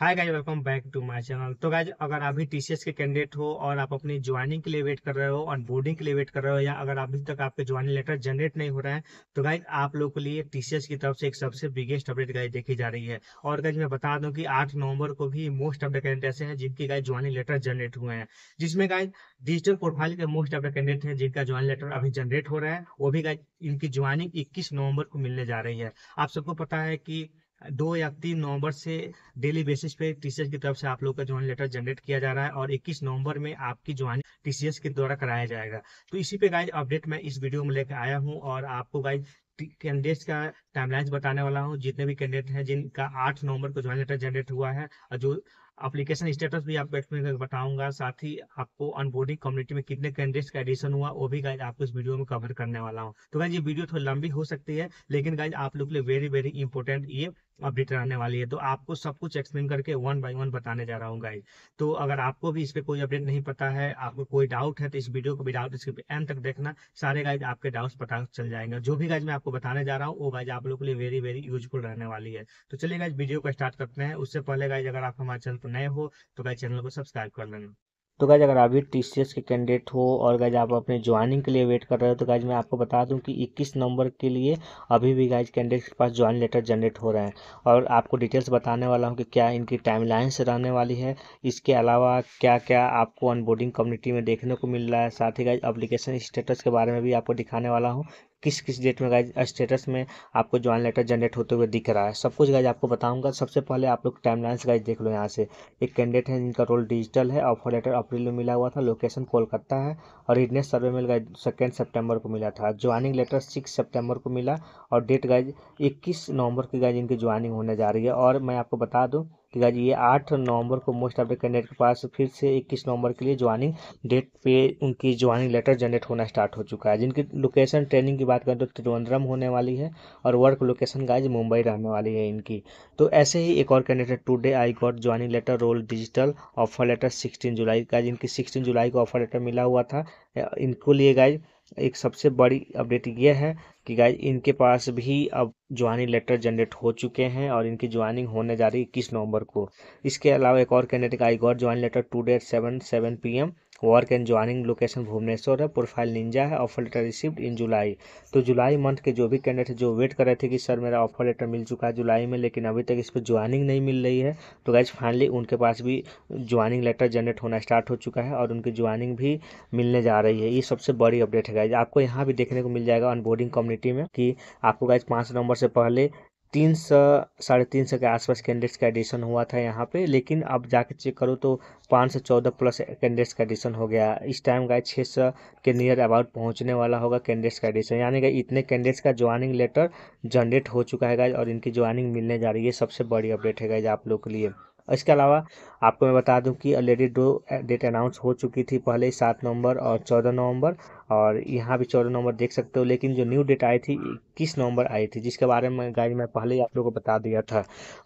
hi guys welcome back to my channel तो guys अगर आप भी टीसीएस के कैंडिडेट हो और आप अपनी ज्वाइनिंग के लिए वेट कर रहे हो और बोर्डिंग के लिए वेट कर रहे हो या अगर अभी तक आपके ज्वाइनिंग लेटर जनरेट नहीं हो रहा है तो गाइज आप लोगों के लिए टीसीएस की तरफ से एक सबसे बिगेस्ट अपडेट गाइज देखी जा रही है और गाइज मैं बता दूँ की आठ नवंबर को भी मोस्ट अपडेट कैंडिडेट ऐसे हैं जिनकी गाइज ज्वाइनिंग लेटर जनरेट हुए हैं जिसमें गाइज डिजिटल प्रोफाइल के मोस्ट अपडेट कैंडिडेट है जिनका ज्वाइनिंग लेटर अभी जनरेट हो रहा है वो भी गाइज इनकी ज्वाइनिंग इक्कीस नवंबर को मिलने जा रही है आप सबको पता है की दो या तीन नवंबर से डेली बेसिस पे टीसीएस की तरफ से आप लोग का ज्वाइन लेटर जनरेट किया जा रहा है और 21 नवंबर में आपकी ज्वाइन टीसीएस के द्वारा कराया जाएगा तो इसी पे गाइज अपडेट मैं इस वीडियो में लेकर आया हूँ और आपको गाइज कैंडिडेट्स का टाइमलाइंस बताने वाला हूँ जितने भी कैंडिडेट हैं जिनका आठ नवंबर को ज्वाइन लेटर जनरेट हुआ है और जो अप्लीकेशन स्टेटस भी आपको बताऊंगा साथ ही आपको अनबोर्डिंग कम्युनिटी में कितने कैंडिडेट्स का एडिशन हुआ वो भी गाइज आपको इस वीडियो में कवर करने वाला हूँ तो गाइज ये वीडियो थोड़ी लंबी हो सकती है लेकिन गाइज आप लोग के लिए वेरी वेरी इंपॉर्टेंट ये अपडेट रहने वाली है तो आपको सब कुछ एक्सप्लेन करके वन बाई वन बताने जा रहा हूँ गाइज तो अगर आपको भी इस पर कोई अपडेट नहीं पता है आपको कोई डाउट है तो इस वीडियो को भी डाउट इसके एंड तक देखना सारे गाइज आपके डाउट पता चल जाएंगे जो भी गाइज मैं आपको बताने जा रहा हूँ वो गाइज आप लोग के लिए वेरी वेरी यूजफुल रहने वाली है तो चलिए गाइज वीडियो को स्टार्ट करते हैं उससे पहले गाइज अगर आप हमारे चैनल नए हो तो गाय चैनल को सब्सक्राइब कर लेना तो गाइज अगर अभी टी के कैंडिडेट हो और गाइज आप अपने ज्वाइनिंग के लिए वेट कर रहे हो तो गाइज मैं आपको बता दूं कि 21 नवंबर के लिए अभी भी गाइज कैंडिडेट के पास ज्वाइन लेटर जनरेट हो रहा है और आपको डिटेल्स बताने वाला हूं कि क्या इनकी टाइमलाइंस रहने वाली है इसके अलावा क्या क्या आपको अनबोर्डिंग कम्युनिटी में देखने को मिल रहा है साथ ही गाइज अप्लीकेशन स्टेटस के बारे में भी आपको दिखाने वाला हूँ किस किस डेट में गाइज स्टेटस में आपको ज्वाइन लेटर जनरेट होते हुए दिख रहा है सब कुछ गाइज आपको बताऊंगा सबसे पहले आप लोग टाइम लाइन गाइज देख लो यहाँ से एक कैंडिडेट है जिनका रोल डिजिटल है ऑफर लेटर अप्रैल में मिला हुआ था लोकेशन कोलकाता है और इडनेस सर्वे में गाइज सेकेंड सेप्टेम्बर को मिला था ज्वाइनिंग लेटर सिक्स सेप्टेम्बर को मिला और डेट गाइज इक्कीस नवंबर की गाइज इनकी ज्वाइनिंग होने जा रही है और मैं आपको बता दूँ कि है जी ये आठ नवंबर को मोस्ट ऑफ द कैंडिडेट के पास फिर से इक्कीस नवंबर के लिए ज्वाइनिंग डेट पे उनकी ज्वाइनिंग लेटर जनरेट होना स्टार्ट हो चुका है जिनकी लोकेशन ट्रेनिंग की बात करें तो त्रिवंद्रम होने वाली है और वर्क लोकेशन गाइज मुंबई रहने वाली है इनकी तो ऐसे ही एक और candidate today I got joining letter role digital offer letter sixteen July का जिनकी सिक्सटीन जुलाई को ऑफर लेटर मिला हुआ था इनको लिए गाइज एक सबसे बड़ी अपडेट ये है कि गाइज इनके पास भी अब ज्वाइनिंग लेटर जनरेट हो चुके हैं और इनकी ज्वाइनिंग होने जा रही है इक्कीस नवंबर को इसके अलावा एक और candidate I got join letter to date seven seven P M work and joining location Bhubaneswar है प्रोफाइल निंजा है offer letter received in July तो जुलाई मंथ के जो भी कैंडिडेट जो वेट कर रहे थे कि सर मेरा ऑफर लेटर मिल चुका है जुलाई में लेकिन अभी तक इस पर ज्वाइनिंग नहीं मिल रही है तो गैज फाइनली उनके पास भी ज्वाइनिंग लेटर जनरेट होना स्टार्ट हो चुका है और उनकी ज्वाइनिंग भी मिलने जा रही है ये सबसे बड़ी अपडेट है गाइज आपको यहाँ भी देखने को मिल जाएगा ऑनबोर्डिंग कम्युनिटी में कि आपको गाइज पाँच नंबर से पहले तीन सौ साढ़े तीन सौ के आसपास कैंडिडेट्स का एडिशन हुआ था यहाँ पे लेकिन अब जाके चेक करो तो पाँच सौ चौदह प्लस कैंडिडेट्स का एडिशन हो गया इस टाइम गाय छः सौ के नियर अबाउट पहुँचने वाला होगा कैंडिडेट्स का एडिशन यानी कि इतने कैंडिडेट्स का ज्वाइनिंग लेटर जनरेट हो चुका है गाइज और इनकी ज्वाइनिंग मिलने जा रही है सबसे बड़ी अपडेट है गाइज आप लोग के लिए इसके अलावा आपको मैं बता दूं कि ऑलरेडी दो डेट अनाउंस हो चुकी थी पहले सात नवंबर और चौदह नवंबर और यहाँ भी चौदह नंबर देख सकते हो लेकिन जो न्यू डेट आई थी इक्कीस नवंबर आई थी जिसके बारे में गाइज मैं पहले ही आप लोगों को बता दिया था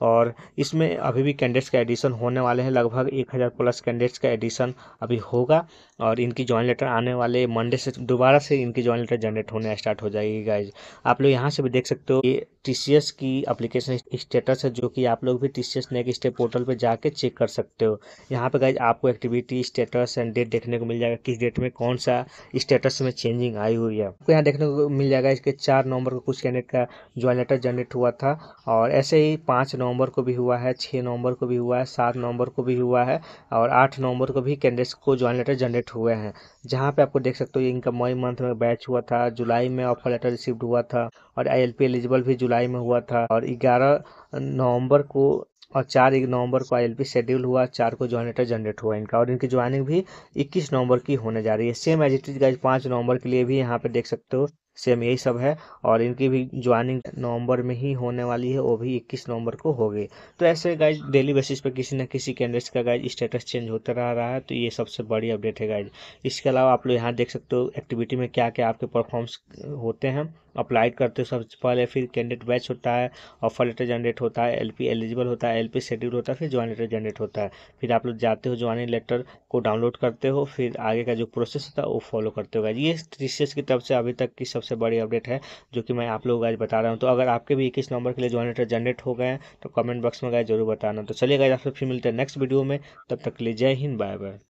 और इसमें अभी भी कैंडिडेट्स का एडिशन होने वाले हैं लगभग एक हज़ार प्लस कैंडिडेट्स का एडिशन अभी होगा और इनकी ज्वाइन लेटर आने वाले मंडे से दोबारा से इनकी ज्वाइन लेटर जनरेट होने स्टार्ट हो जाएगी गाइज आप लोग यहाँ से भी देख सकते हो ये टी की अप्लीकेशन स्टेटस है जो कि आप लोग भी T C S step portal पर जाके चेक कर सकते हो यहाँ पर गाइज आपको एक्टिविटी स्टेटस एंड डेट देखने को मिल जाएगा किस डेट में कौन सा स्टेटस वर्ष में चेंजिंग आई हुई है आपको यहाँ देखने को मिल जाएगा इसके चार नवंबर को कुछ कैंडिडेट का ज्वाइन लेटर जनरेट हुआ था और ऐसे ही पाँच नवंबर को भी हुआ है छः नवंबर को भी हुआ है सात नवंबर को भी हुआ है और आठ नवंबर को भी कैंडिडेट्स को ज्वाइन लेटर जनरेट हुए हैं जहाँ पे आपको देख सकते हो इनका मई मंथ में बैच हुआ था जुलाई में ऑफर लेटर रिसीव हुआ था और आई एलिजिबल भी जुलाई में हुआ था और ग्यारह नवंबर को और चार एक नवंबर को आई शेड्यूल हुआ चार को जॉइनेटर जनरेट हुआ इनका और इनकी ज्वाइनिंग भी इक्कीस नवंबर की होने जा रही है सेम एज गाइज पाँच नवंबर के लिए भी यहाँ पे देख सकते हो सेम यही सब है और इनकी भी ज्वाइनिंग नवंबर में ही होने वाली है वो भी 21 नवंबर को होगी तो ऐसे गाइज डेली बेसिस पे किसी न किसी कैंडिडेट्स का गाइज स्टेटस चेंज होता रह रहा है तो ये सबसे बड़ी अपडेट है गाइज इसके अलावा आप लोग यहाँ देख सकते हो एक्टिविटी में क्या क्या आपके परफॉर्म्स होते हैं अप्लाई करते हो सबसे पहले फिर कैंडिडेट बैच होता है ऑफर लेटर जनरेट होता है एलपी एलिजिबल होता है एलपी शेड्यूल होता है फिर ज्वाइन लेटर जनरेट होता है फिर आप लोग जाते हो ज्वाइनिंग लेटर को डाउनलोड करते हो फिर आगे का जो प्रोसेस होता है वो फॉलो करते हो गाइज ये टी की तरफ से अभी तक की सबसे सबसे बड़ी अपडेट है जो कि मैं आप लोगों को आज बता रहा हूँ तो अगर आपके भी इक्कीस नंबर के लिए ज्वाइन लेटर जनरेट हो गए हैं तो कमेंट बॉक्स में गाय जरूर बताना तो चलिए गाय आपसे फिर मिलते हैं नेक्स्ट वीडियो में तब तक के लिए जय हिंद बाय बाय